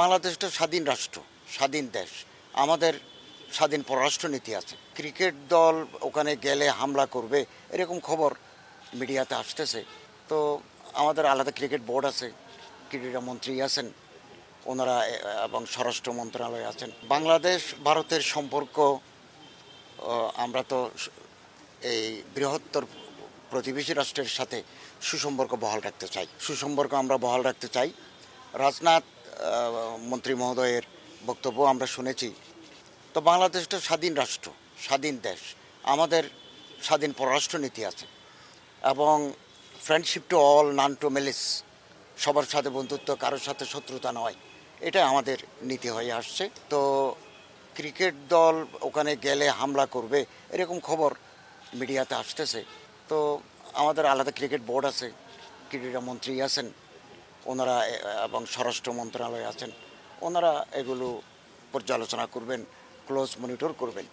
বাংলাদেশটা স্বাধীন রাষ্ট্র স্বাধীন দেশ আমাদের স্বাধীন পররাষ্ট্রনীতি আছে ক্রিকেট দল ওখানে গেলে হামলা করবে এরকম খবর মিডিয়াতে আসতেছে তো আমাদের আলাদা ক্রিকেট বোর্ড আছে মন্ত্রী আছেন ওনারা এবং স্বরাষ্ট্র মন্ত্রণালয় আছেন বাংলাদেশ ভারতের সম্পর্ক আমরা তো এই বৃহত্তর প্রতিবেশী রাষ্ট্রের সাথে সুসম্পর্ক বহাল রাখতে চাই সুসম্পর্ক আমরা বহাল রাখতে চাই রাজনাথ মন্ত্রী মহোদয়ের বক্তব্য আমরা শুনেছি তো বাংলাদেশ একটা স্বাধীন রাষ্ট্র স্বাধীন দেশ আমাদের স্বাধীন পররাষ্ট্রনীতি আছে এবং friendship to all none to malice সবার সাথে বন্ধুত্ব কারোর সাথে শত্রুতা নয় এটা আমাদের নীতি হয়ে আসছে তো ক্রিকেট দল ওখানে গেলে হামলা করবে এরকম খবর মিডিয়াতে আসতেছে তো আমাদের আলাদা ক্রিকেট বোর্ড আছে ক্রিকেটের মন্ত্রী আছেন ওনারা এবং স্বরাষ্ট্র মন্ত্রণালয় আছেন ওনারা এগুলো পর্যালোচনা করবেন ক্লোজ মনিটর করবেন